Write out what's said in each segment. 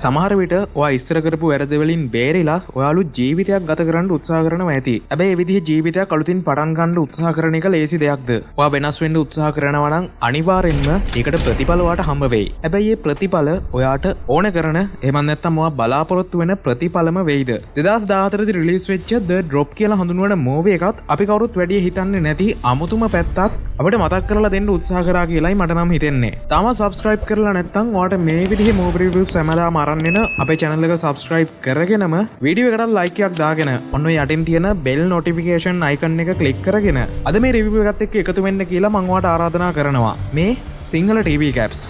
සමහරවිට ඔය ඉස්සරකරපු වැරදවලින් බේරලා ඔයාලු ජීවිතයක් ගත කරන්න උත්සා කරන ඇති ඇබයි විදි ජීවිතය කළුතින් පටන්ගන්න උත්සා කරන එක ලේසි දෙයක්ද වා වෙනස් වෙන්ඩ උත්සා කරනවනං අනිවාරෙන්ම එකට ප්‍රතිඵලවාට හම්බවෙයි ඇබැයි ඒ ප්‍රතිඵල ඔයාට ඕන කරන එමන්නත්තමවා බලාපොරොත්තු වෙන ප්‍රතිඵලම වෙයිද දෙදස් දාතරදි රිලිස් වෙච්ච ද ඩොප් කියල හඳුනුවට මෝවේ එකත් අපි කවරුත් වැඩිය හිතන්නේ නැති අමුතුම පැත්තක් අපට මතක් කරලා දෙන්න උත්සා කරා කියලායි මටනම් හිතෙන්නේ තම සබස්ක්‍රයිබ් කරලා නැත්තං වාට මේ විදිහ මෝපරිවියු සැමදාම මරන්නෙන අප චැනල්ලක සබස්ක්‍රයිබ් කරගෙනම විඩිවකටත් ලයිකයක් දාගෙන ඔන්න යටින් තියෙන බෙල් නොටිෆිකේෂන් අයිකන්න එක කලික් කරගෙන අද මේ රිවිගත් එක් එකතු වෙන්න කියලා මංවාට ආරාධනා කරනවා මේ සිංහල ටීවී කැප්ස්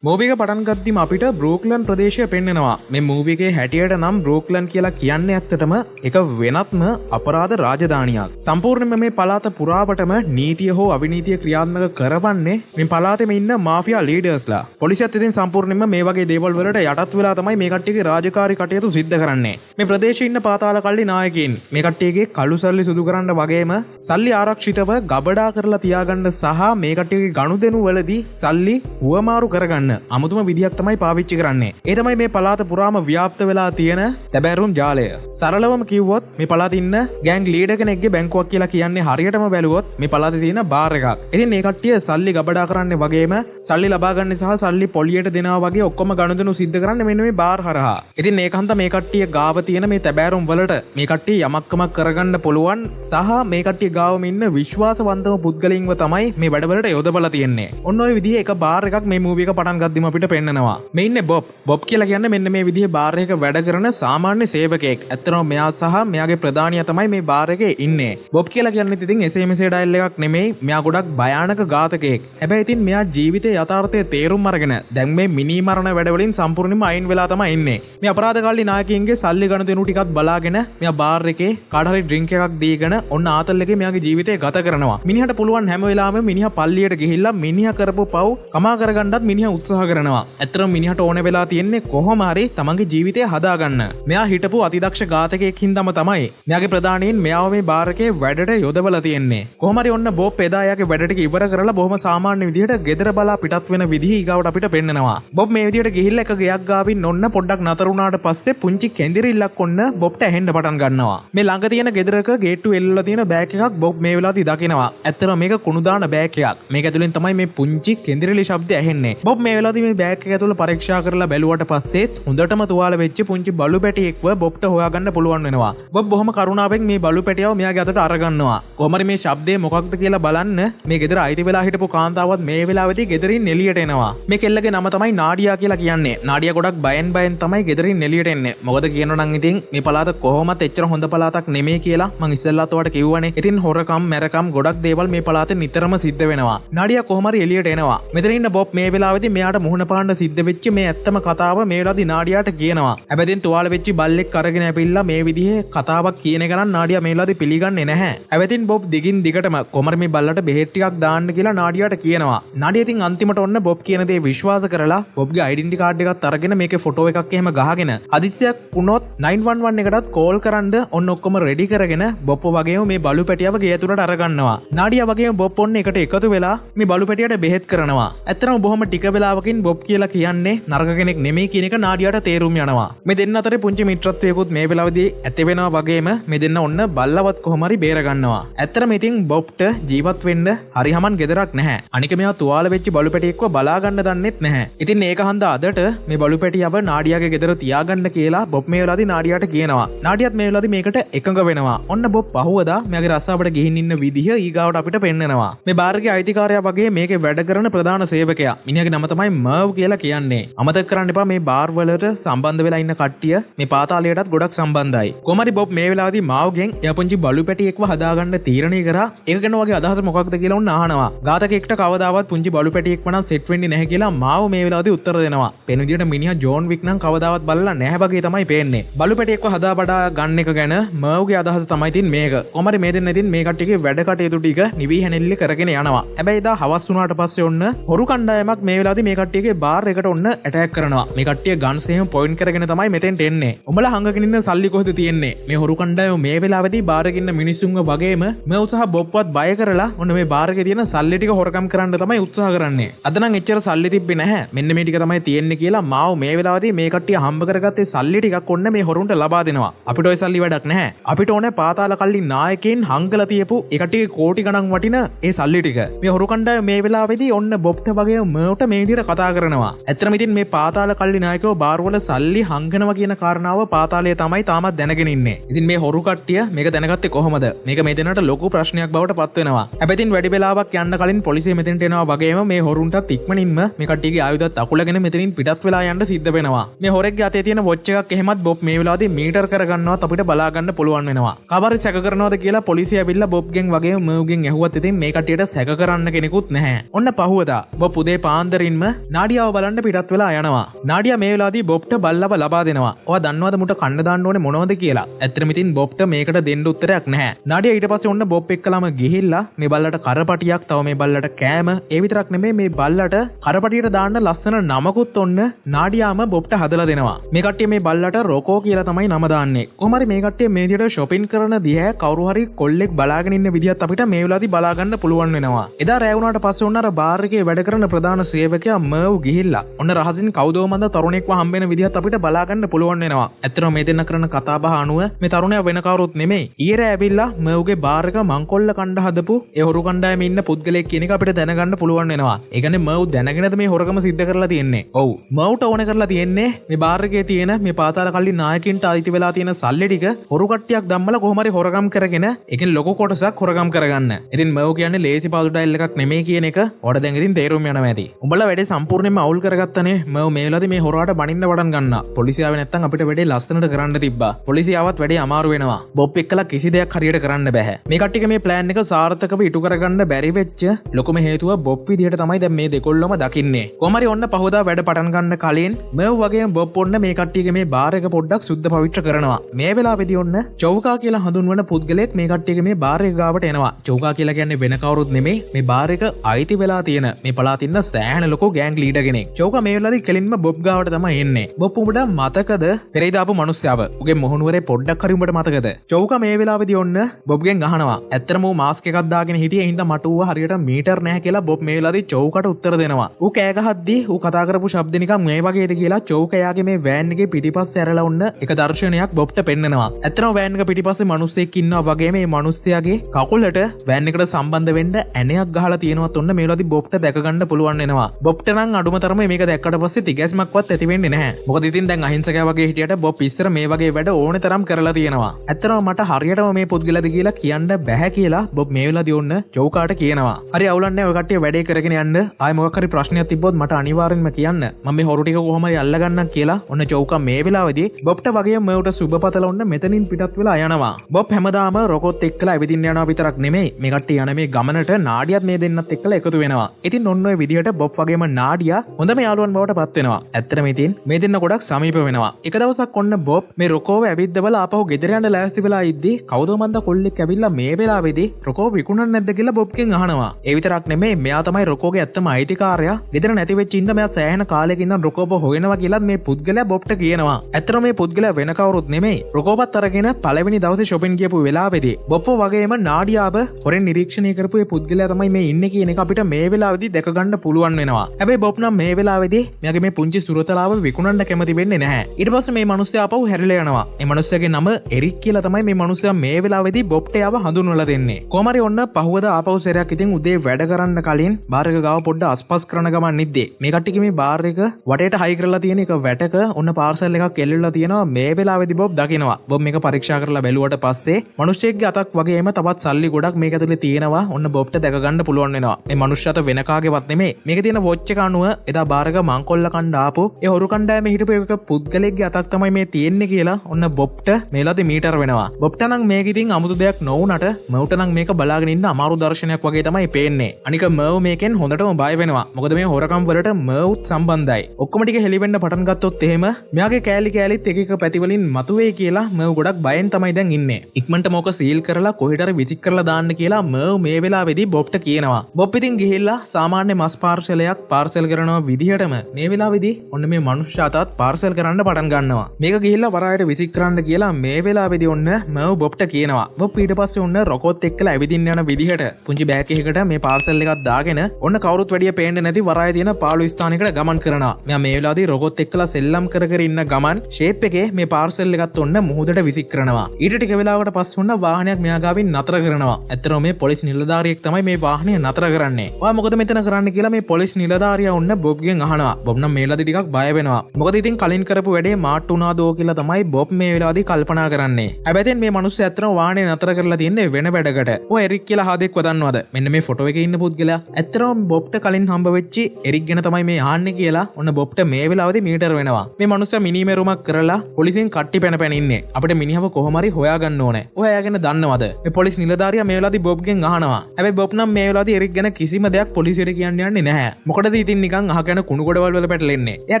මෝවික පටන්ගත්තිම අපිට බ්‍රෝක්ලන් ප්‍රදේශය පෙන්නෙනවා මෙ මූවිගේ හැටියට නම් බ්‍රෝක්ලන් කියලා කියන්න ඇත්තටම එක වෙනත්ම අපරාධ රාජධානයක් සම්පූර්ණම මේ පලාත පුරාවටම නීතිය හෝ අවිනීතිය ක්‍රියාත්මක කරවන්නේ මෙ පලාතෙම ඉන්න මාෆියා ලීඩර්ස්ලා පොලිසිත් ඉතින් සම්පූර්ණම මේ වගේ දේවල් වලට යටත් වෙලා තමයි මේ කට්ටියගේ රාජකාරි කටයුතු සිද්ධ කරන්නේ මේ ප්‍රදේශයේ ඉන්න පාතාල කල්ලි නායකයින් මේ කට්ටියගේ කළු සල්ලි සුදු කරන්න වගේම සල්ලි ආරක්ෂිතව ගබඩා කරලා තියාගන්න සහ මේ කට්ටියගේ ගනුදෙනු වලදී සල්ලි හුවමාරු කරගන්න අමුතුම විදිහක් තමයි පාවිච්චි කරන්නේ එතමයි මේ පලාත පුරාම ව්‍යාප්ත වෙලා තියෙන තැබැරුම් ජාලය සරලවම කිව්වොත් මේ පලාතින්න ගෑන් ලීඩ කෙනෙක්ගේ බැංකුවක් කියලා කියන්නේ හරියටම බැලුවොත් මේ පලාත තියෙන බාර එකක් ඉතින් ඒ කට්ටිය සල්ලි ගබඩා කරන්නේ වගේම සල්ලි ලබාගන්න සහ සල්ලි පොලියට දෙනා වගේ ඔක්කොම ගණදනු සිද්ධ කරන්න මෙන්න මේ බාර් හරහා ඉතින් ඒකන්ද මේ කට්ටිය ගාව තියෙන මේ තැබෑරුම් වලට මේ කට්ටිය යමක්කමක් කරගන්න පුළුවන් සහ මේ කට්ටිය ගාවම ඉන්න විශ්වාසවන්තම පුද්ගලින්ව තමයි මේ වැඩවලට යොදබල තියෙන්නේ ඔන්න ඔය විදිහ එක බාර එකක් මේ මූවික පටන් අදත්දිම අපිට පෙන්නවා මෙන්න බොබ් බොබ් කියලා කියන්න මෙන්න මේ විදිහ භාරයක වැඩ කරන සාමාන්‍ය සේවකයෙක් ඇත්තනව මෙයා සහ මෙයාගේ ප්‍රධානය තමයි මේ භාරක ඉන්නේ බොබ් කියලා කියන්න ඉතින් එසේමසේ ඩයිල් එකක් නෙමෙයි මෙයා ගොඩක් භයානක ඝාතකයෙක් හැබැයි ඉතින් මෙයා ජීවිතේ යථාර්ථය තේරුම් අරගෙන දැන් මේ මිනි මරණ වැඩවලින් සම්පූර්ණයෙන්ම අයින් වෙලා තමයි ඉන්නේ මේ අපරාධකාරී නායකයින්ගේ සල්ලි ගණදෙනු ටිකක් බලාගෙන මෙයා බාර් එකේ කාට හරි ඩ්‍රින්ක් එකක් දීගෙන ඔන්න ආතල් එකේ මෙයාගේ ජීවිතය ගත කරනවා මිනිහට පුළුවන් හැම වෙලාවෙම මිනිහා පල්ලියට ගිහිල්ලා මිනිහා කරපු පව් කමා කරගන්නත් මිනිහා උත්සාහ උත්සාහ කරනවා ඇතරම් මිනිහට ඕන වෙලා තියෙන්නේ කොහොමරි තමන්ගේ ජීවිතය හදාගන්න මෙයා හිටපු අතිදක්ෂ ගාතකයක් හින්දම තමයි මෙයාගේ ප්‍රධානයෙන් මෙයාව මේ භාරකය වැඩට යොදවල තියෙන්නේ කොහමරි ඔන්න බෝ පෙදායාගේ වැඩට ඉවර කරලා බොහම සාමාන්‍ය විදිහට ගෙදර බලා පිටත් වෙන විදිහ ගවට අපිට පෙන්නවා බොබ් මේ විදිට ගිහිල්ල එක ගයක් ගාවින් ඔන්න පොඩ්ඩක් නතරුණාට පස්සේ පුංචි කෙදිරිල්ලක් ඔන්න බොබ්ට ඇහෙන්ඩ පටන් ගන්නවා මේ ළඟ තියෙන ගෙදරක ගේට්ටු එල්ල තියෙන බෑක එකක් බොබ් මේ වෙලාදී දකිනවා ඇත්තර මේක කුණුදාන බෑකයක් මේක ඇතුලින් තමයි මේ පුංචි කෙදිරිලි ශබ්ද ඇහෙන්නේ බොබ් මේ වෙලා මේ බෑක ඇතුල පරක්ෂා කරලා බැලුවට පස්සෙත් හොඳටම තුවාල වෙච්ච පුංචි බලු පැටියෙක්ව බොප්ට හොයාගන්න පුළුවන් වෙනවා බොබ් බොහොම කරුණාවෙන් මේ බලු පැටියව මෙයා ගතට අරගන්නවා කොමර මේ ශබ්දය මොකක්ද කියලා බලන්න මේ ගෙදර අයිති වෙලා හිටපු කාන්තාවත් මේ වෙලාවෙති ගෙදරින් එලියට එනවා මේ කෙල්ලගේ නම තමයි නාඩියා කියලා කියන්නේ නාඩිය ගොඩක් බයන් බයන් තමයි ගෙදරින් එලියට එන්නේ මොකද කියනනම් ඉතින් මේ පලාත කොහොමත් එච්චර හොඳ පලාතක් නෙමේ කියලා මං ඉස්සල්ලාතවට කිව්වනේ ඉතින් හොරකම් මැරකම් ගොඩක් දේවල් මේ පලාත නිතරම සිද්ධ වෙනවා නඩිය කොහමරි එලියට එනවා මෙතනින්න බොබ් මේ වෙලාවෙදි මෙයාට දෙනාට මුහුණ පාණ්ඩ සිද්ධ වෙච්ච මේ ඇත්තම කතාව මේලා දිනාඩියාට කියනවා ඇබැතින් තුවාල වෙච්චි බල්ලෙක් කරගෙන ඇපිල්ලා මේ විදිහ කතාවක් කියන කරන්න නාඩිය මේලාද පිළිගන්නේ නැහැ ඇවැතින් බොබ් දිගින් දිගටම කොමර මේ බල්ලට බෙහෙට්ටිකක් දාන්න කියලා නාඩියට කියනවා නඩියතින් අන්තිමට ඔන්න බොබ් කියනදේ විශ්වාස කරලා බොබ්ගේ අයිඩන්ටි කාඩ් එකත් අරගෙන මේක ෆොටෝ එකක් එහෙම ගහගෙන අදිසියක් වුණොත් 911 එකටත් කෝල් කරන්න ඔන්න ඔක්කොම රෙඩි කරගෙන බොප්ප වගේ මේ බලු පැටියාව ගේතුරට අරගන්නවා නාඩිය වගේ බොප් ඔන්න එකට එකතු වෙලා මේ බලු පැටියට බෙහෙත් කරනවා ඇත්තනම බොහොම ටික වෙලා වෙලාවකින් බොබ් කියලා කියන්නේ නර්ග කෙනෙක් නෙමේ කියනක නාඩියට තේරුම් යනවා මේ දෙන්න අතර පුංචි මිත්‍රත්වයකුත් මේ වෙලාවදී ඇතිවෙනවා වගේම මේ දෙන්න ඔන්න බල්ලවත් කොහොමරි බේරගන්නවා ඇත්තරම ඉතින් බොබ්ට ජීවත් වෙන්න හරිහමන් ගෙදරක් නැහැ අනික මෙයා තුවාල වෙච්ච බලු පැටියෙක්ව බලාගන්න දන්නෙත් නැහැ ඉතින් ඒක හන්ද අදට මේ බලු පැටියව නාඩියගේ ගෙදර තියාගන්න කියලා බොබ් මේ වෙලාදී නාඩියට කියනවා නාඩියත් මේ වෙලාදී මේකට එකඟ වෙනවා ඔන්න බොබ් පහුවදා මගේ රස්සාාවට ගිහින් ඉන්න විදිහ ඊගාවට අපිට පෙන්නවා මේ බාර්ග අයිතිකාරය වගේ මේක වැඩ කරන ප්‍රධාන සේවකයා මිනිගේ නමතම තමයි මර්ව් කියලා කියන්නේ. අමතක කරන්න එපා මේ බාර් වලට සම්බන්ධ වෙලා ඉන්න කට්ටිය මේ පාතාලයටත් ගොඩක් සම්බන්ධයි. කොහමරි බොබ් මේ වෙලාවේදී මාව්ගෙන් එයා පුංචි බලු පැටියෙක්ව හදාගන්න තීරණය කරා. ඒක ගැන වගේ අදහස මොකක්ද කියලා උන් අහනවා. ඝාතකෙක්ට කවදාවත් පුංචි බලු පැටියෙක් වනම් සෙට් වෙන්නේ නැහැ කියලා මාව මේ වෙලාවේදී උත්තර දෙනවා. පෙන විදියට මිනිහා ජෝන් වික් නම් කවදාවත් බලලා නැහැ වගේ තමයි පේන්නේ. බලු පැටියෙක්ව හදා බඩා ගන්න එක ගැන මර්ව්ගේ අදහස තමයි තින් මේක. කොහමරි මේ දෙන්න ඉතින් මේ කට්ටියගේ වැඩ කටයුතු ටික නිවි හැනෙල්ල කරගෙන යනවා. හැබැයි දා හවස් වුණාට පස්සේ ඔන්න හොරු කණ්ඩායමක් මේ වෙලාවේදී මේ මේ කට්ටියගේ බාර් එකට ඔන්න ඇටැක් කරනවා මේ කට්ටිය ගන්සේම පොයින් කරගෙන තමයි මෙතෙන් එන්නේ උඹල හඟකින්න සල්ලි කොහද තියෙන්නේ මේ හොරු කණ්ඩය මේ වෙලාවෙති බාරගන්න මිනිස්සුන්ග වගේම මේ උත්සහ බොප්වත් බය කරලා ඔන්න මේ බාරග තියෙන සල්ලිටික හොරකම් කරන්න තමයි උත්සාහ කරන්නේ අදනම් එච්චර සල්ලි තිබ්බේ නැහැ මෙන්න මේටික තමයි තියෙන්නේ කියලා මාව මේ වෙලාවදී මේ කට්ටිය හම්බ කරගත්තේ සල්ලි ටිකක් ඔන්න මේ හොරුන්ට ලබා දෙනවා අපිට ඔය සල්ලි වැඩක් නැහැ අපිට ඕන පාතාල කල්ලි නායකෙන් හංගල තියපු එකට කෝටි ගණන් වටින ඒ සල්ලි ටික මේ හොරු කණ්ඩාය මේ වෙලාවෙදී ඔන්න බොප්ට වගේ මට මේදිර කතා කරනවා ඇත්‍රමිතින් මේ පාතාල කල්ලි නායකෝ බාර්වල සල්ලි හංගනව කියන කාරණාව පාතාලය තමයි තාමත් දැනගෙනන්නේ ඉතින් මේ හොරු කට්ටිය මේක දැනගත්තේ කොහොමද මේක මේ දෙනට ලොකු ප්‍රශ්නයක් බවට පත්වෙනවා ඇබැතින් වැඩිවෙලාවක් යන්න කලින් පොලිසිය මෙතෙන්ටෙනවා වගේම මේ හොරුන්ටත් ඉක්මනින්ම මේ කට්ටියගේ ආයුධත් අකුලගෙන මෙතනින් පිටත් වෙලා යන්න සිද්ධ වෙනවා මේ හොරෙක් අතේ තියෙන වොච් එකක් එහෙමත් බොබ් මේ වෙලාවේදී මීටර් කරගන්නවත් අපිට බලා ගන්න පුළුවන් වෙනවා කවරි සැක කරනවද කියලා පොලිසිය ඇවිල්ලා බොබ් ගෙන් වගේ මර්ව් ගෙන් ඇහුවත් ඉතින් මේ කට්ටියට සැක කරන්න කෙනෙකුත් නැහැ ඔන්න පහුවදා බොබ් උදේ පාන්දරින්ම නාඩියාව බලන්න පිටත් වෙලා යනවා නාඩිය මේ වෙලාදී බොප්ට බල්ලව ලබා දෙනවා ඔයා දන්නවද මුට කන්න දාන්න ඕනේ මොනවද කියලා ඇත්තටම ඉතින් බොප්ට මේකට දෙන්න උත්තරයක් නැහැ නාඩිය ඊට පස්සේ ඔන්න බොප් එක්කලම ගිහිල්ලා මේ බල්ලට කරපටියක් තව මේ බල්ලට කෑම ඒ විතරක් නෙමේ මේ බල්ලට කරපටියට දාන්න ලස්සන නමකුත් ඔන්න නාඩියාම බොප්ට හදලා දෙනවා මේ කට්ටිය මේ බල්ලට රොකෝ කියලා තමයි නම දාන්නේ කොහමරි මේ කට්ටිය මේ විදිහට shopping කරන දිහැ කවුරු හරි කොල්ලෙක් බලාගෙන ඉන්න විදිහත් අපිට මේ වෙලාවේදී බලාගන්න පුළුවන් වෙනවා එදා රැවුණාට පස්සේ ඔන්න අර බාර් එකේ වැඩ කරන ප්‍රධාන සේවකයා මව ගිහිල්ලා ඔන්න රහසින් කවදෝමද තරුණෙක් හම්බෙන විදිහත් අපිට බලාගන්න පුළුවන් වෙනවා ඇතන මේ දෙන්න කරන කතාබහ අනුව මේ තරුණය වෙනකවරුත් නෙමේ ඒර ඇවිල්ලා මවගේ බාරක මංකොල්ල කණ්ඩ හදපු එහුරු කණ්ඩායම ඉන්න පුද්ගලෙක් කෙනෙක අපිට දැනගන්න පුළුවන් වෙනවා එකන මව් දැනගෙනද මේ හොරකම සිද්ධ කරලා තියෙන්නේ ඔව් මව්ට ඕන කරලා තියෙන්නේ මේ බාර්ගගේ තියෙන මේ පාතාල කල්ලි නායකින්ට අයිති වෙලා තියෙන සල්ලෙටික හොරුකට්ටියක් දම්මල කොහමරි හොරගම් කරගෙන එක ලොක කොටසක් හොරගම් කරගන්න ඉතින් මව් කියන්නේ ලේසි පාදුට එල්ලක් නෙමේ කියන එක ඔඩ දැගතින් තේරුම් යන ඇති උඹල වැඩ සම්පූර්ණයම අවුල් කරගත්තන ම මේලද මේ හොරට බනින්න වඩන් ගන්න පොලිසියාව නැත්තන් අපිට වැඩේ ලස්සනට කරන්න තිබ පොලිසියාවත් වැඩේ අමාරුවෙනවා බොප් එක් කලා කිසි දෙයක් හරියට කරන්න බැහැ මේ කට්ටික මේ ප්ලෑන් එක සාර්ථකව ඉටු කරගන්න බැරිවෙච්ච ලොකම හේතුව බොප් විදිහට තමයි දැ මේ දෙකොල්ලොම දකින්නේ කොමරි ඔන්න පහෝදා වැඩ පටන්ගන්න කලින් මෙව වගේ බොප් ඔන්න මේ කට්ටික මේ බාරක පොඩ්ඩක් සුද්ධ පවිච්ච කරනවා මේ වෙලා පෙදි ඔන්න චෞකා කියලා හඳුන්වන පුද්ගලෙක් මේ කට්ටික මේ බාරයගාවට එනවා චෝකා කියලා කියන්නේ වෙන කවරුත් නෙමේ මේ බාරක අයිති වෙලා තියෙන මේ පලාතින්න සෑහන ලොකෝ ගෑ ගෑන් ලීඩ කෙනෙක් චෝක මේලද කෙලින්ම බොබ් ගාවට තම එන්නේ බොප්පුමට මතකද පෙරේදාපු මනුස්්‍යාව ගේ මොහුනුවර පොඩ්ඩක් කරීමට මතකද චෝක මේ වෙලාවිද ඔන්න බොබ්ගෙන් ගහනවා ඇතරම මාස්කක්දාගෙන හිටිය හිද මටුව හරියට මීටර් නෑ කියලා බොබ් මේලාද චෝකට උත්තර දෙනවා ඌ කෑගහද්දී ඌ කතාකරපු ශබ්දිනික මේ වගේද කියලා චෝකයාගේ මේ වෑන්ගේ පිටිපස් ඇරල ඔන්න එක දර්ශනයක් බොප්ට පෙන්නවා ඇතන වෑන්ක පිටිපස්ස මනුස්සෙක්කින්නවා වගේ මේ මනුස්සයාගේ කකුලට වෑන්නකට සම්බන්ධ වෙන්ඩ ඇනයක් ගහලා තියෙනවත් ඔන්න මේලාද බොප්ට දැකගන්න පුළුවන්නවා බොප් බොට්ටන අඩුමතරම මේ දක්කට පස්ස තිගැස්මක්වත් ඇතිවෙන්නේ නෑ මොක ඉතින් දැන් අහිංසක වගේ හිටියට බො පිස්සර මේ වගේ වැඩ ඕන තරම් කරලා තියෙනවා ඇතරව මට හරියටම මේ පුද්ගලද කියලා කියන්න බැහැ කියලා බොබ් මේවෙලා දියන්න චෝකාට කියනවා හරි අවුලන්න ඔකට වැඩේ කරගෙන යන්න අයමෝකරි ප්‍රශ්නය තිබොත් මට අනිවාරෙන්ම කියන්න මම හොරුටික කොහම අල්ලගන්න කියලා ඔන්න චෝක මේ වෙලාවදී බොප්ට වගේ මෙවට සුබ පතලවන්න මෙතනින් පිටත් වෙලා යනවා බොබ් හැමදාම රොකොත් එක්ලා ඇවිදින්න යනවා විතරක් නෙමේ මේකට යන මේ ගමනට නාඩියත් මේ දෙන්නත් එක්කලා එකතු වෙනවා ඉතින් ඔන්න විදිහට බොබ් වගේම නාඩිය හොඳම යාලුවන් බවට පත්වෙනවා ඇත්තම ඉතින් මේ දෙන්න ගොඩක් සමීප වෙනවා එක දවසක් ඔන්න බොබ් මේ රොකෝව ඇවිද්දවල අපහු ගෙදරයන්ට ලෑස්ති වෙලා ඉද්දි කවදමන්ද කොල්ලෙක් ඇවිල්ලා මේ වෙලාවේදී රොකෝ විකුණන්න නැද්ද කියලා බොබ්ගෙන් අහනවා ඒ විතරක් නෙමේ මෙයා තමයි රොකෝගේ ඇත්තම අයිතිකාරයා ගෙදර නැති වෙච්ච ඉඳ මෙයා සෑහෙන කාලයක ඉඳන් රොකෝව හොයනවා කියලා මේ පුද්ගලයා බොබ්ට කියනවා ඇත්තට මේ පුද්ගලයා වෙන කවුරුත් නෙමේ රොකෝවත් අරගෙන පළවෙනි දවසේ shopping කියපු වෙලාවේදී බොප්ප වගේම නාඩියාව හොරෙන් නිරීක්ෂණය කරපු ඒ පුද්ගලයා තමයි මේ ඉන්නේ කියන එක අපිට මේ වෙලාවේදී දැක ගන්න පුළුවන් වෙනවා ඇබයි බොප්නම් මේ වෙලාවෙදේ මෙගේ මේ පුංචි සුරතලාව විකුණන්ට කැමති වෙන්නේ නැහැ ඉට පස මේ මනුස්සය අපව හැරලයනවා එමනුස්සගේ නම එරික් කියල තමයි මේ මනුසය මේ වෙලාවෙදි බොප්ටයාව හඳුන්වල දෙන්නේ කොමරි ඔන්න පහුවද අපවසරයක් ඉතින් උදේ වැඩ කරන්න කලින් භාරක ගාව පොඩ්ඩ අස්පස් කරන ගමන් නිද්දේ මේ කට්ටිකම භාරක වටට හයි කරලා තියෙන එක වැටක ඔන්න පාර්සල් එකක් කෙල්ලලා තියෙනවා මේ වෙලාවෙදි බොබ් දකිනවා බොබ් මේ පරීක්ෂා කරලා බැලුවට පස්සේ මනුෂ්‍යයක්ගේ අතක් වගේම තවත් සල්ලි ගොඩක් මේක තුළ තියෙනවා ඔන්න බොප්ට දැකගන්න පුළුවන්න්නවා මේ මනුෂ්‍යත වෙනකාගේ වත්නෙමේ මේක තියෙන ෝච්ච රිපෝට්ික අනුව එදා භාරග මංකොල්ල කණ්ඩාපු හොරු කණ්ඩෑම හිටපු එක පුද්ගලෙක් අතක්තමයි මේ තියෙන්නේ කියලා ඔන්න බොප්ට මේලාද මීටර් වෙනවා බොප්ටනං මේකඉතින් අමුතු දෙයක් නොවනට මවටනං මේක බලාගෙනන්න අමාරු දර්ශනයක් වගේ තමයි පේන්නේ අනික මව මේකෙන් හොඳටම බය වෙනවා මොකද මේ හොරකම්වලට මවුත් සම්බන්ධයි ඔක්කමටික හෙළිවෙන්න පටන්ගත්තොත් එහෙම මෙයාගේ කෑලි කෑලිත් එකක පැතිවලින් මතුවේ කියලා මව ගොඩක් බයන් තමයි දැන් ඉන්න ඉක්මට මෝක සීල් කරලා කොහිටර විචික් කරලා දාන්න කියලා මව මේ වෙලා වෙදි බොප්ට කියනවා බොප්පිතින් ගිහිල්ලා සාමාන්‍ය මස් පාර්ශලයක් පා පාර්සල් කරනවා විදිහටම මේ වෙලා විදි ඔන්න මේ මනුෂ්‍යතාත් පාර්සල් කරන්න පටන් ගන්නවා මේක ගිහිල්ල වරයට විසික්කරන්න කියලා මේ වෙලා වෙදි ඔන්න මැව බොප්ට කියනවා පීට පස්ස ඔන්න රොකොත් එක්කල ඇවිදින්න යන විදිහට පුංචි බෑකහිකට මේ පාර්සල් එකක් දාගෙන ඔන්න කවරුත් වැඩිය පේන්න නැති වරය තියෙන පාලු ස්ථානකට ගමන් කරනවා මේ වෙලාදී රොකොත් එක්කලා සෙල්ලම් කරඉන්න ගමන් ශේප් එකේ මේ පාර්සල් එකත් ඔන්න මුහදට විසික්කරනවා ඊට ටික වෙලාවට පස්සන්න වාහනයක් මෙයාගාවින් නතර කරනවා ඇතරම මේ පොලිස් නිලධාරයෙක් තමයි මේ වාහනය නතර කරන්නේ මොකද මෙතන කරන්න කියලා මේ පොලිස් නිලධාර කාරය ඔන්න බොබ්ගෙන් අහනවා බොබ්න මේලදි ටිකක් බයවෙනවා මොකද ඉතින් කලින් කරපු වැඩේ මාට් වුනාදෝ කියලා තමයි බොබ් මේ වෙලාදි කල්පනා කරන්නේ ඇබැතින් මේ මනුස්ස ඇතන වානේ නතර කරලා තියන්නේ වෙන වැඩකට ඔ එරික් කියලා හදෙක් වදන්නවද මෙන්න මේ ෆොටෝ එක ඉන්න පුද්ගලයා ඇත්තරම් බොබ්ට කලින් හම්බ වෙච්චි එරික් ගැන තමයි මේ ආන්නේ කියලා ඔන්න බොබ්ට මේ වෙලාවදි මීටර් වෙනවා මේ මනුස්ස මිනිමෙරුමක් කරලා පොලිසින් කට්ටි පැන පැනින්නේ අපිට මිනිහව කොහොමරි හොයාගන්න ඕනේ ඔයාගෙන දන්නවද පොලිස් නිලධාරිය මේ වෙලාදි බොබ්ගෙන් අහනවා ඇබැයි බොබ්නම් මේ වෙලාදි එරික් ගැන කිසිම දෙයක් පොලිසියට කියන්න යන්නේ නැහැ මොකටද ඉතින් නිකන් අහගෙන කුණුගොඩවල්වල පැටලෙන්නේ. එයා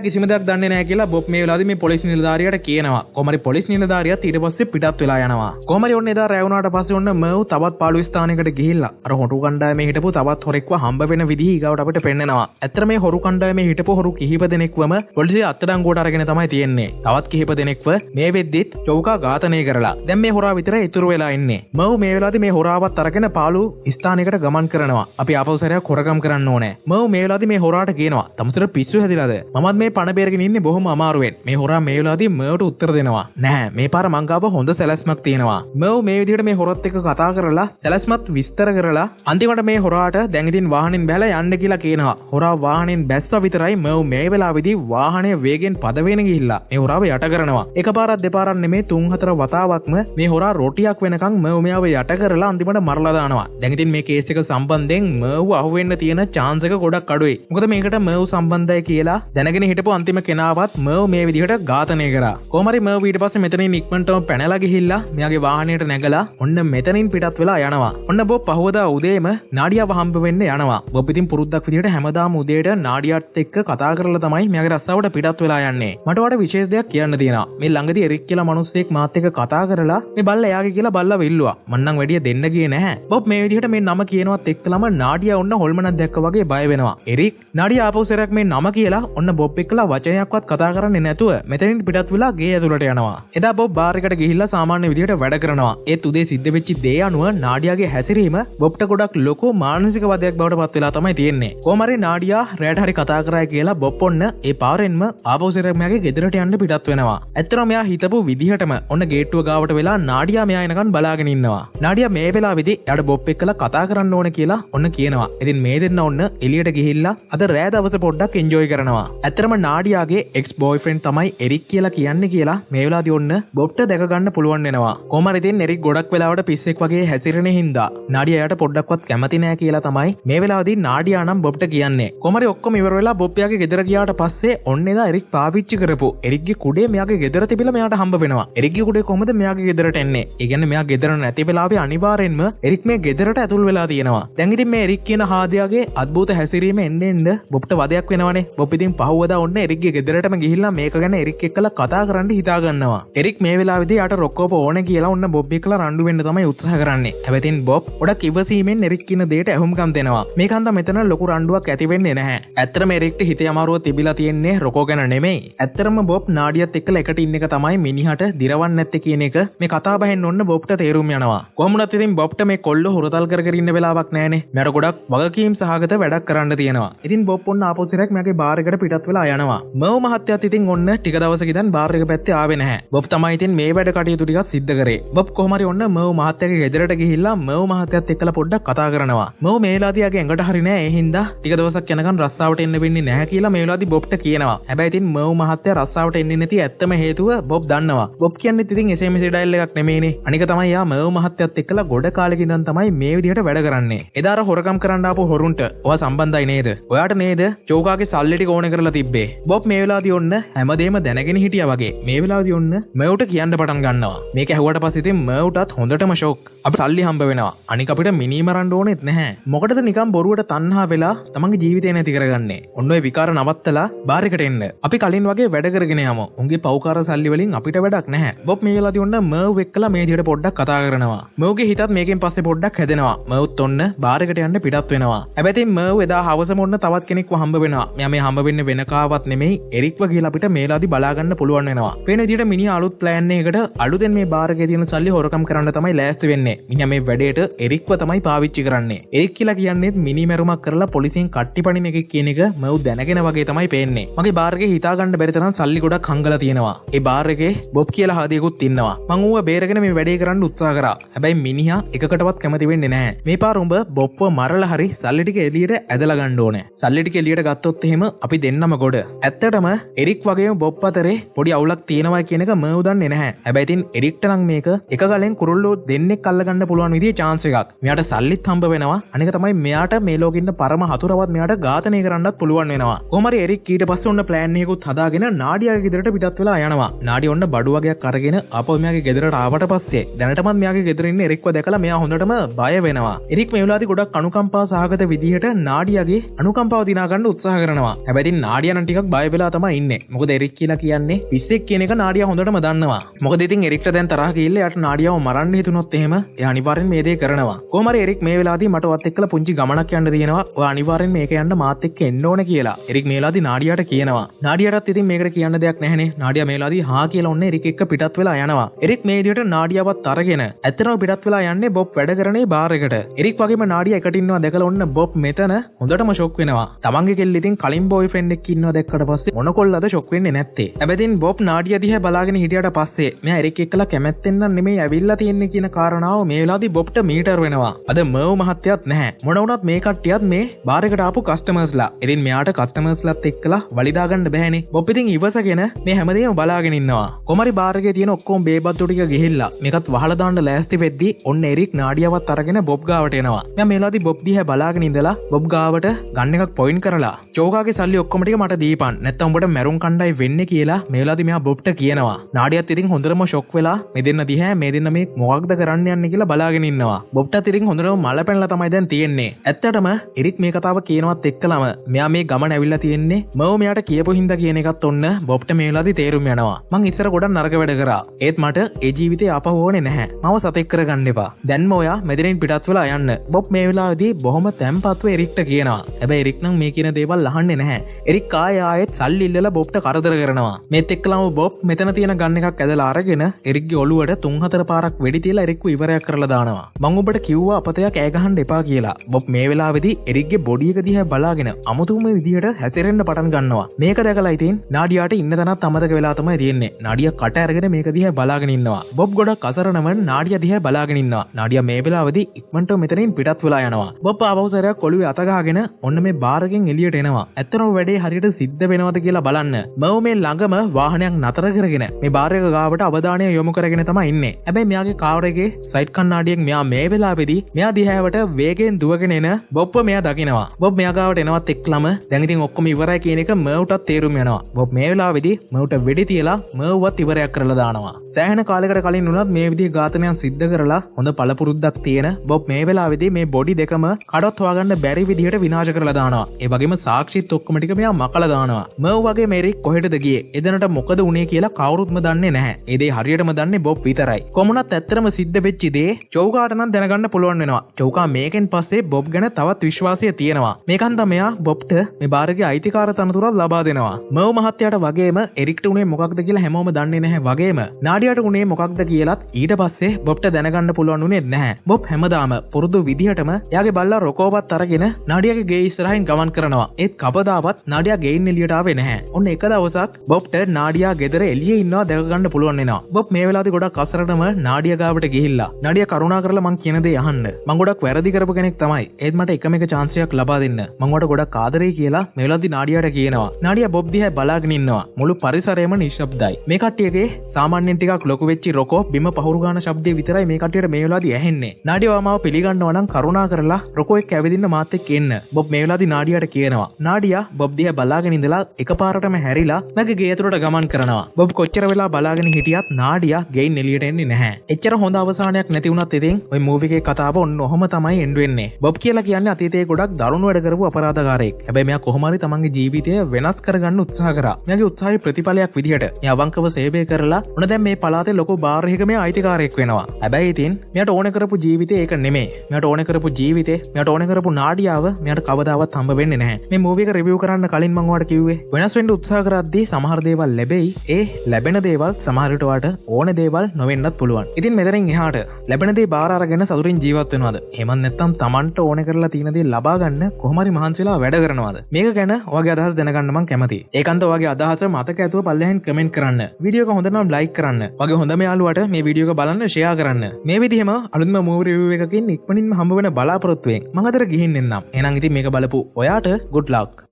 කිසිම දෙයක් දන්නේ නැහැ කියලා බොබ් මේ වෙලාවේදී මේ පොලිස් නිලධාරියට කියනවා. කොහමරි පොලිස් නිලධාරියත් ඊට පස්සේ පිටත් වෙලා යනවා. කොහමරි ඔන්න එදා රැ වුණාට පස්සේ ඔන්න මර්ව් තවත් පාළු ස්ථානයකට ගිහිල්ලා අර හොරු කණ්ඩායමේ හිටපු තවත් හොරෙක්ව හම්බ වෙන විදිහ ඊගාවට අපිට පෙන්නනවා. ඇත්තට මේ හොරු කණ්ඩායමේ හිටපු හොරු කිහිප දෙනෙක්වම පොලිසිය අත්අඩංගුවට අරගෙන තමයි තියෙන්නේ. තවත් කිහිප දෙනෙක්ව මේ වෙද්දිත් චෞකා ඝාතනය කරලා දැන් මේ හොරා විතර ඉතුරු වෙලා ඉන්නේ. මර්ව් මේ වෙලාවේදී මේ හොරාවත් අරගෙන පාළු ස්ථානයකට ගමන් කරනවා. අපි ආපහු සැරයක් හොරගම් කරන්න ඕනේ. මර්ව් මේ වෙලාවේදී මේ හොර හොරාට කියනවා තමසට පිස්සු හැදිලාද මත් මේ පණබේරගෙන ඉන්න බොහොම අමාරුවෙන් මේ හොරා මේලාදී මවට උත්තර දෙනවා නෑ මේ පාර මංගාව හොඳ සැලස්මක් තියෙනවා මව මේ විදිට මේ හොරත් එක කතා කරලා සැලස්මත් විස්තර කරලා අන්තිමට මේ හොරාට දැඟතින් වාහනින් බැල යන්න කියලා කියනවා හොරා වාහනෙන් බැස්ස විතරයි මව මේ වෙලාවිදි වාහනය වේගෙන් පදවෙන ගිල්ලා මේ හොරාව යට කරනවා එක පාරත් දෙපාරන්න මේ තුන් හතර වතාවක්ම මේ හොරා රොටියක් වෙනකං මවමයාව යට කරලා අන්තිමට මරලදානවා දැඟතින් මේ කේසික සම්බන්ධෙන් මව අහුවෙන්න තියෙන චාන්සක ගොඩක් අඩුයි මොකද කොහොමද මේකට මව් සම්බන්ධය කියලා දැනගෙන හිටපු අන්තිම කෙනාවත් මව් මේ විදිහට ඝාතනය කර කොමරි මව ඊට පස්ස මෙතන නික්මටම පැනලගිහිල්ලා මෙයාගේ වාහනයට නැගලා ඔන්න මෙතනින් පිටත් වෙලා යනවා ඔන්න බෝ පහෝදා උදේම නාඩිය වහම්ප වෙන්න යනවා බොපිතින් පුරුද්දක් විදිට හැමදාම උදේට නාඩියට් එක්ක කතා කරලා තමයි මෙයාගේ රස්සාවට පිටත් වෙලා යන්නේ මටවට විශේෂ දෙයක් කියන්න තියෙනවා මේ ළඟදී එරික් කියලා මනුස්සෙක් මාත් එක්ක කතා කරලා මේ බල්ලා එයාගේ කියලා බල්ලා විල්ලුවා මන්නම් වැඩිය දෙන්න ගියේ නැහැ බොබ් මේ විදිහට මේ නම කියනවත් එක්කලම නාඩියා ඔන්න හොල්මනක් දැක්ක වගේ බය වෙනවා එරික් නඩි ආපෝසරක් මේ නම කියලා ඔන්න බොබ් එක්ලා වචනයක්වත් කතා කරන්න නැතුව මෙතැනින් පිටත් වෙලා ගේ ඇතුලට යනවා එදා බොබ් බාරිකට ගිහිල්ලා සාමාන්‍ය විදිට වැඩ කරනවා ඒත් උදේ සිද්ධ වෙච්චි දේ අනුව නාඩියාගේ හැසිරීම බොබ්ට ගොඩක් ලොකු මානසික වදයක් බවට පත් වෙලා තමයි තියෙන්නේ කොමරි නාඩියා රෑට හරි කතා කරය කියලා බොබ් ඔන්න ඒ පාරෙන්ම ආපෝසරමයාගේ ගෙදරට යන්න පිටත් වෙනවා ඇත්තර මෙයා හිතපු විදිහටම ඔන්න ගේට්ටුව ගාවට වෙලා නාඩියා මෙයායනකන් බලාගෙනන්නවා නාඩිය මේ වෙලා විදි අඩ බොප් එක් කලා කතා කරන්න ඕන කියලා ඔන්න කියනවා ඉතින් මේ දෙන්න ඔන්න එලියට ගිහිල්ලා අද රෑ දවස පොඩ්ඩක් එන්ජෝයි කරනවා ඇතරම නාඩියගේ එක්ස් බෝයිෆෙන්න් තමයි එරික් කියලා කියන්න කියලා මේවෙලා දියොන්න බොට්ට දැකගන්න පුළුවන්ෙනවා කොමරිතින් එරික් ගොඩක් වෙලාවට පිස්සෙක් වගේ හැසිරෙන හින්දා නාඩියයට පොඩ්ඩක්වත් කැමතිනෑ කියලා තමයි මේ වෙලාදී නාඩියානම් බොට්ට කියන්නේ කොමරි ඔක්කොම ඉවරවෙලා බොප්පයාගේ ගෙදර ගියාට පස්සේ ඔන්නෙදා එරික් පාවිච්චි කරපු එරික්ගේ කුඩේ මෙයාගේ ගෙදර තිබිල මෙයාට හම්බ වෙනවා එරික් කුඩේ කොමද මෙයාගේ ගෙදරට එන්නේ ඉගන්න මෙයා ගෙදර නැති වෙලාවේ අනිවාරෙන්ම එරික් මේ ගෙදරට ඇතුල් වෙලා තියෙනවා දැඟිති මේ එරික් කියන හාදයාගේ අත්භූත හැසිරීම එන්නේ එන්න ඉන්න බොප්ට වදයක් වෙනවනේ බොපිතින් පහවද ඔන්න එරික් ගෙදරටම ගිහිල්ලා මේක ගැන එරික් එක් කල කතා කරන්න හිතාගන්නවා එරික් මේ වෙලා විදිට රොක්කෝප ඕන කියලා ඔන්න බොබ්බි කලා රණ්ඩු වෙන්න තමයි උත්සාහ කරන්නේ ඇවතින් බොබ් ොඩක් ඉවසීමෙන් එරික් කියන දේට ඇහුම්කම් දෙනවා මේකන්ද මෙතන ලොකු රණ්ඩුවක් ඇතිවෙන්නේ නැහැ ඇත්තරම එරික්ට හිත අමාරුව තිබිලා තියෙන්නේ රොකෝ ගැන නෙමෙයි ඇත්තරම බොබ් නාඩියත් එක්ක එකට ඉන්න එක තමයි මිනිහට දිරවන්න ඇත්ත කියන එක මේ කතාබහෙන් ඔන්න බොප්ට තේරුම් යනවා කොමනත් ඉතින් බොප්ට මේ කොල්ල හොරතල් කරන්න වෙලාවක් නෑනේ මැට ගොඩක් වගකීම් සහගත වැඩක් කරන්න තියෙනවා ඉති ඉතින් බොප්පොන්න අපපුසිරක් මගේ බාරකට පිටත් වෙලා යනවා මව මහත්‍යත් ඉතින් ඔන්න ටික දවසක දැන් බාර්ග පැත්තේ ආවෙනහ බොප් තමයිතින් මේ වැඩ කටයුතු ටිකක් සිද්ධ කරේ බොප් කොහමරි ඔන්න මව මහත්තයක ගෙදරට ගිහිල්ලා මව මහත්‍යත් එක්කලා පොඩ්ඩක් කතා කරනවා මව මේලාදගේ ඇඟට හරිනෑ එහින්ද ටික දවසක් යනකන් රස්සාාවට එන්න වෙන්නේ නැහැ කියලා මේලාදි බොප්ට කියනවා හැබැයිතින් මව මහත්තය රස්සාාවට එන්නේ නැති ඇත්තම හේතුව බොබ් දන්නවා බොබ් කියන්න ඉතින් එසේම සිඩල්ල එකක් නෙමේනේ අනික තමයි මව මහත්තයත් එක්කල ගොඩ කාලෙකිදන් තමයි මේ විදිහට වැඩ කරන්නේ එදාර හොරකම් කරන්නාපු හොරුන්ට ඔහ සම්බන්ධයි නේද ඔය ඔයාට නේද චෝකාගේ සල්ලෙටි ඕන කරලා තිබේ බොබ් මේ වෙලාදි ඔන්න හැමදේම දැනගෙන හිටිය වගේ මේ වෙලාදි ඔන්න මෙවට කියන්න පටන් ගන්නවා මේක ඇහුවට පසිති මවටත් හොඳටම ශෝක් අප සල්ලි හම්බ වෙනවා අනික අපිට මිනිමරන්ඩ ඕනෙත් නැහැ මොකටද නිකම් බොරුවට තන්හා වෙලා තමන්ගේ ජීවිතය නැති කරගන්නේ ඔන්න විකාර නවත්තලා බාරිකට එන්න අපි කලින් වගේ වැඩකරගෙන යම උන්ගේ පවකාර සල්ලිවලින් අපිට වැඩක් නැහැ බොබ් මේ වෙලා තියන්න මව් එක්කලා මේ දිහට පොඩ්ඩක් කතා කරනවා මවගේ හිතත් මේකෙන් පස්සේ පොඩ්ඩක් හැදෙනවා මවුත් ඔන්න බාරකට යන්න පිටත් වෙනවා ඇබැති මව් එදා හවස මොන්න තව තවත් කෙනෙක් හම්බ වෙන යම හම්බ වෙන්න වෙනකාවත් නෙමෙයි එරික් වගේ අපිට මේලාදි බලාගන්න පුළුවන් වෙනවා වෙන දිට මිනි අලුත් ලෑන්නේකට අලුදෙන් මේ භාරග තියෙන සල්ලි හොරකම් කරන්න තමයි ලෑස්ති වෙන්නේ මිනි මේ වැඩේට එරික්ව තමයි පාවිච්චි කරන්නේ එරික් කියලා කියන්නේත් මිනිමැරුමක් කරලා පොලිසින් කට්ටි පණින එක කියන එක මැව් දැනගෙන වගේ තමයි පේන්නේ මගේ බාර්ග හිතාගන්න බැරිතරම් සල්ලි ගොඩක් කංගල තියෙනවා ඒ බාර්ගේ බොබ් කියලා හදයකුත් ඉන්නවා මංුව බේරගෙන මේ වැඩේ කරන්න උත්සා කර හැබැයි මිනිහා එකකටවත් කැමතිවෙන්නේ නෑ මේ පාරුඹ බොප්ව මරල හරි සල්ලිටික එලියට ඇදලගණ්ඩෝන සල්ලිටික එලියට ගත්තොත් එහෙම අපි දෙන්නම ගොඩ. ඇත්තටම එරික් වගේ බොප් අතරේ පොඩි අවුලක් තියෙනවා කියන එක මවදන්නේ නැහැ. හැබැයිතින් එරික්ට නම් මේක එක ගලෙන් කුරුල්ලෝ දෙන්නෙක් අල්ලගන්න පුළුවන් විදිහ chance එකක්. මෙයාට සල්ලිත් හම්බ වෙනවා. අනික තමයි මෙයාට මේ ලෝකෙන්න පරම හතුරවත් මෙයාට ඝාතනය කරන්නත් පුළුවන් වෙනවා. කොහමරි එරික් ඊට පස්සේ ඔන්න ප්ලෑන් එකකුත් හදාගෙන නාඩියාගේ ගෙදරට පිටත් වෙලා යනවා. නාඩි ඔන්න බඩු වගේක් අරගෙන අපෝ මෙයාගේ ගෙදරට ආවට පස්සේ දැනටමත් මෙයාගේ ගෙදරින් එරික්ව දැකලා මෙයා හොඳටම බය වෙනවා. එරික් මේ වෙලාවේදී ගොඩක් අනුකම්පා සහගත විදිහට නාඩියාගේ අනුකම්පා පවතිනාගන්න උත්සාහ කරනවා හැබැති නාඩියනටිකක් බයිවෙලා තම ඉන්න මොකද එරික් කියලා කියන්නේ විස්සෙක් කියෙක නාඩිය හොඳටම දන්නවා මොකද ඉතින් එරික්ට දැන් තරහ කියල්ල යට නාඩියාව මරන්න හිතුනොත් එහෙම අනිවාරෙන් මේදේ කරනවා කොමර එරික් මේ වෙලාදී මටවත් එක්කල පුංචි ගමනක් යන්න තියෙනවා අනිවාරෙන් මේක යන්න මාතෙක් එන්න ඕන කියලා එරික් මේලාදි නාඩියට කියනවා නාඩියටත් ඉතින් මේකට කියන්න දෙයක් නැහැනේ නාඩිය මේලාදී හා කියලා ඔන්න එරික් එක්ක පිටත් වෙලා යනවා එරික් මේ විදියට නාඩියාවත් අරගෙන ඇත්තටම පිටත් වෙලා යන්නේ බොබ් වැඩ කරනේ බාර් එකට එරික් වගේම නාඩිය එකට ඉන්නවා දැකලා ඔන්න බොබ් මෙතන හොඳටම ෂොක් වෙනවා කියනවා තමන්ගේ කෙල්ලෙතින් කලින් බෝයි ෆෙන්ඩෙක් ඉන්න දෙක්කට පස්සේ මොන කොල්ලද ශොක්වෙන්න නැත්තේ ඇබැතින් බොබ් නාඩිය දිහ බලාගෙන හිටියට පස්සේ මෙ එරෙක් එක්කලා කැමැත්තෙන්න්න නෙමේ ඇවිල්ලා තියෙන්නේ කියන කාරණාව මේලාදි බොප්ට මීටර් වෙනවා අද මව මහත්තයත් නැහැ මොනවනත් මේ කට්ටියත් මේ බාරකටාපු කස්ටමර්ස්ලා එරින් මෙයාට කස්ටමර්ස්ලත් එක්කලා වලිදාගන්න බැහැනි බොප්පිතින් ඉවසගෙන මේ හැමදේම බලාගෙනන්නවා කොමරි බාර්ග තියෙන ඔක්කොම් බේබත්තුටික ගෙහිල්ලා එකත් වහලදාන්න ලෑස්ති වෙද්දි ඔන්න එරික් නාඩියවත් අරගෙන බොබ් ගාවට එනවා මෙ මේලාදි බොබ්දිහ බලාගෙනඉඳලා බොබ් ගාවට ගන්න ගානොත් පොයින් කරලා චෝකාගේ සල්ලි ඔක්කොමටි මට දීපන් නැත්තම්බට මැරුම් කණ්ඩයි වෙන්න කියලා මේලාද මෙයා බොප්ට කියනවා නාඩියත් ඉතින් හොඳරම ශොක් වෙලා මෙදන්න දිහැ මේ දෙන්න මේ මොක්ද කරන්න යන්න කියලා බලාගෙනන්නවා බොප්ට තිරින් හොඳරම මල පැල්ල තමයි දැන් තියෙන්නේ ඇත්තටම එරිත් මේ කතාව කියනවත් එක්කලම මෙයා මේ ගමන ඇවිල්ලා තියෙන්නේ මව මෙයාට කියපු හින්ද කියන එකත් ඔන්න බොප්ට මේලාදි තේරුම් යනවා මං ඉස්සර ගොඩ නරක වැඩ කරා ඒත් මට එජීවිතය අප ඕන නැහැ මව සතෙක් කරගන්න එපා දැන්ම ඔයා මෙදරින් පිටත් වෙලා යන්න බොප් මේ වෙලාදී බොහොම තැම්පත්ව එරික්ට කියනවා හැබැ එරික් කෙනෙක්නම් මේ කියන දේවල් අහන්න නැහැ එරික් කායායෙත් සල්ලිල්ල බොප්ට කරදර කරනවා මෙත් එක්ලාම බොප් මෙතන තියෙන ගන්න එකක් ඇදලා අරගෙන එරික්ගේ ඔලුවට තුන්හතර පාරක් වැඩි තියලා එරික්ව ඉවරයක් කරලා දානවා මංඔබට කිව්වා අපතයක් ඇගහන් එපා කියලා බොප් මේ වෙලාවෙදි එරික්ගේ බොඩියක දිහ බලාගෙන අමුතුම විදිහට හැසිරෙන්ට පටන් ගන්නවා මේක දැකලයිතින් නාඩියට ඉන්න තනත් අමතක වෙලාතම තියෙන්නේ නඩිය කට ඇරගෙන මේක දිහ බලාගෙනන්නවා බොබ් ගොඩක් කසරනව නාඩිය දිහ බලාගෙනන්නවා නාඩිය මේ වෙලාවදි ඉක්මට මෙතනින් පිටත් වෙලා යනවා බොප් අවසරයක් කොළුව අතගාගෙන ඔන්න මේ බාරගෙන් එලියට එනවා ඇත්තනෝ වැඩේ හරියට සිද්ධ වෙනවද කියලා බලන්න මව මේ ළඟම වාහනයක් නතර කරගෙන මේ භාරක ගාවට අවධානය යොමු කරගෙන තම ඉන්න ඇබැයි මෙයාගේ කාවරගේ සයිට් කන්නාඩියෙන් මෙයා මේ වෙලාපෙදී මෙයා දිහැවට වේගෙන් දුවගෙන එන බොප්ප මෙයා දකිනවා බොබ් මෙයාගාවට එනවත් එක්ලම දැනිතින් ඔක්කොම ඉවරයි කියන එක මවටත් තේරුම් යනවා බොබ් මේ වෙලාවෙදි මවට වෙඩි තියලා මව්වත් ඉවරයක් කරලා දානවා සෑහන කාලකට කලින් වුණත් මේ විදි ඝාතනයන් සිද්ධ කරලා හොඳ පළපුරුද්දක් තියෙන බොබ් මේ වෙලා වෙදි මේ බොඩි දෙකම කඩොත් හවාගන්න බැරි විදිහට විනාශ කරලා දාන දානවා ඒවගේම සාක්ෂිත් ඔක්කමටික මෙයා මකල දානවා මව වගේ මේරෙක් කොහෙටද ගිය එදනට මොකද උනේ කියලා කවරුත්ම දන්නේ නැහැ එදේ හරියටම දන්නේ බොබ් විතරයි කොමනත් ඇත්තරම සිද්ධ වෙච්චිදේ චෞකාටනන් දැනගන්න පුළුවන් වෙනවා චෞකා මේකෙන් පස්සේ බොබ් ගැන තවත් විශ්වාසය තියෙනවා මේකන්ද මෙයා බොබ්ට මේ බාරගේ අයිතිකාර තනතුරත් ලබා දෙනවා මව මහත්තයට වගේම එරික්ට උනේ මොකක්ද කියලා හැමෝම දන්නේ නැහැ වගේම නාඩියට උනේ මොකක්ද කියලත් ඊට පස්සේ බොබ්ට දැනගන්න පුළුවන් උනේ නැහැ බොබ් හැමදාම පුරුදු විදිහටම යාගේ බල්ලා රොකෝපත් අරගෙන නාඩියගේ ගේ ඉස්රහින් වේගෙන් ගමන් කරනවා ඒත් කපදාවත් නඩියා ගෙයින් එලියටාව නැහැ ඔන්න එක දවසක් බොබ්ට නාඩියා ගෙදර එලිය ඉන්නවා දැකගන්න පුළුවන්න්නවා බොබ් මේ වෙලාද ගොඩක් අසරටම නාඩියගාවට ගෙහිල්ලා නඩිය කරුණා කරලා මං කියනදේ අහන්න මංගොඩක් වැරදි කරපු කෙනෙක් තමයි ඒත්මට එකම එක චාන්සයක් ලබා දෙන්න මංවට ගොඩක් ආදරේ කියලා මෙවලදි නාඩියට කියනවා නඩිය බොබ්දිහ බලාගෙනන්නවා මුළු පරිසරයම නිශ්බ්දයි මේ කට්ටියගේ සාමාන්‍යෙන්ටිකක් ලොක වෙච්චි රොකෝ බිම පහුරුගාන ශබ්දය විතරයි මේ කටයට මේවලාද ඇහෙන්නේ නඩිවාමාව පිළිගන්නවනම් කරුණා කරලා රොකෝෙක් ඇවිදින්න මාතෙක් එන්න බොබ් මේවලාදි නාඩියට කියනවා නාඩිය බොබ්දිය බලාගෙනඉඳලා එක පාරටම හැරිලා මැගේ ගේතුරට ගමන් කරනවා බොබ් කොච්චර වෙලා බලාගෙන හිටියත් නාඩිය ගේ නිලියටෙන්නේ නැහැ එච්චර හොඳ අවසානයක් නැතිවුණත් ඉතින් ඔයි මූවිගේ කතාව ඔන්න ඔහොම තමයි එන්ඩුවෙන්නේ බොබ් කියලා කියන්න අතේ ගොඩක් දරුණු වැඩකරපු අපරාධකාරයෙක් හැබැ මෙයා කොහමරි තමන්ගේ ජීවිතය වෙනස් කරගන්න උත්සාහ කරා මෙයාගේ උත්සාහය ප්‍රතිඵලයක් විදිහට අවංකව සේවය කරලා ඔන දැන් මේ පලාතේ ලොකෝ බාරහික මේ අයිතිකාරයෙක් වෙනවා හැබැයි ඉතින් මෙයට ඕන කරපු ජීවිතය ඒක නෙමේ මෙයට ඕන කරපු ජීවිතේ මෙයට ඕන කරපු නාඩියාව මෙයට කවදාවත් හම්බ වෙන්න නැහැ මේ මූවික රිවිය කරන්න කලින් මංවාට කිව්වේ වෙනස් වෙන්ඩ උත්සාකරද්දී සමහරදේවල් ලැබෙයි ඒ ලැබෙන දේවල් සමහරටවාට ඕන දේවල් නොවෙන්නත් පුළුවන් ඉතින් මෙදරින් එහාට ලැබෙනදේ බාරගෙන සතුරින් ජීවත්වෙනවාද හෙමන් නැත්තම් තමන්ට ඕන කරලා තියනදේ ලබාගන්න කොහමරි මහන්සලා වැඩ කරනවාද මේක ගැන වගේ අදහස් දැනගන්නම කැමති ඒකන්ත වගේ අදහස මතක ඇතුව පල්ලහන් කමෙන්ට කරන්න විඩියක හොඳනම් ලයි කරන්න වගේ හොඳ මෙයාලුවට මේ විඩියක බලන්න ෂයා කරන්න මේ විදිහම අලුත්ම මූරිව එකකින් ඉක්මනින් හම්බවන බලාපොරොත්තුවෙන් මඟතර ගිහින්න්නම් එනං ඉති මේ බලපු ඔයාට ගුඩ්ලක්